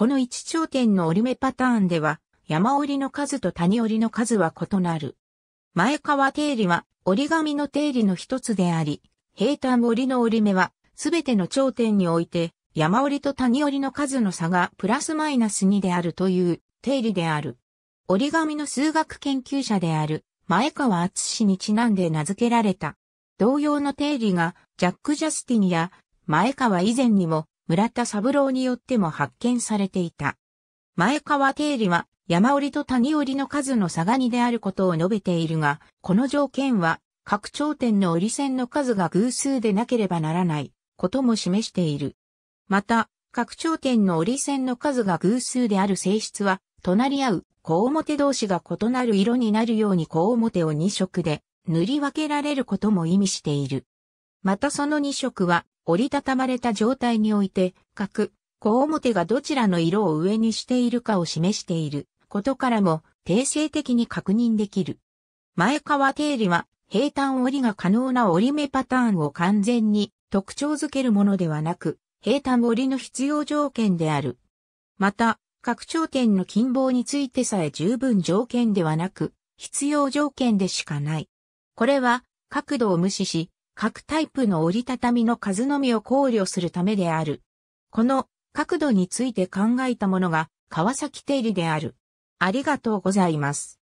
この一頂点の折り目パターンでは、山折りの数と谷折りの数は異なる。前川定理は折り紙の定理の一つであり、平坦折りの折り目は、すべての頂点において、山折りと谷折りの数の差がプラスマイナス2であるという定理である。折り紙の数学研究者である前川厚氏にちなんで名付けられた。同様の定理がジャック・ジャスティンや前川以前にも村田三郎によっても発見されていた。前川定理は山折と谷折の数の差が2であることを述べているが、この条件は各頂点の折り線の数が偶数でなければならないことも示している。また、各頂点の折り線の数が偶数である性質は、隣り合う小表同士が異なる色になるように小表を2色で塗り分けられることも意味している。またその2色は折りたたまれた状態において、角、小表がどちらの色を上にしているかを示していることからも定性的に確認できる。前川定理は平坦折りが可能な折り目パターンを完全に特徴づけるものではなく、平坦折りの必要条件である。また、拡張点の近傍についてさえ十分条件ではなく、必要条件でしかない。これは、角度を無視し、各タイプの折りたたみの数のみを考慮するためである。この角度について考えたものが川崎定理である。ありがとうございます。